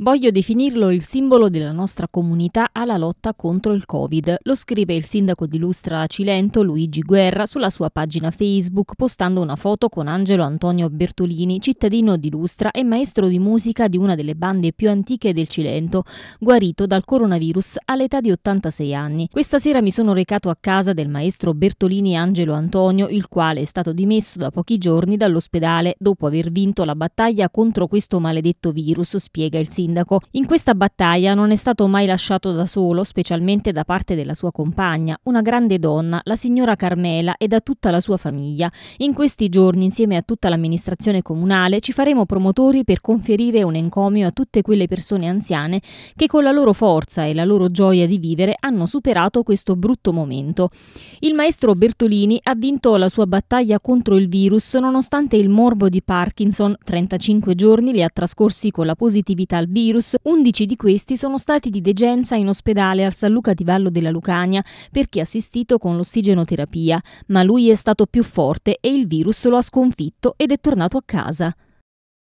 Voglio definirlo il simbolo della nostra comunità alla lotta contro il Covid. Lo scrive il sindaco di Lustra Cilento, Luigi Guerra, sulla sua pagina Facebook, postando una foto con Angelo Antonio Bertolini, cittadino di Lustra e maestro di musica di una delle bande più antiche del Cilento, guarito dal coronavirus all'età di 86 anni. Questa sera mi sono recato a casa del maestro Bertolini Angelo Antonio, il quale è stato dimesso da pochi giorni dall'ospedale dopo aver vinto la battaglia contro questo maledetto virus, spiega il sindaco sindaco. In questa battaglia non è stato mai lasciato da solo, specialmente da parte della sua compagna, una grande donna, la signora Carmela e da tutta la sua famiglia. In questi giorni, insieme a tutta l'amministrazione comunale, ci faremo promotori per conferire un encomio a tutte quelle persone anziane che con la loro forza e la loro gioia di vivere hanno superato questo brutto momento. Il maestro Bertolini ha vinto la sua battaglia contro il virus nonostante il morbo di Parkinson, 35 giorni li ha trascorsi con la positività al virus, 11 di questi sono stati di degenza in ospedale al San Luca di Vallo della Lucania perché assistito con l'ossigenoterapia, ma lui è stato più forte e il virus lo ha sconfitto ed è tornato a casa.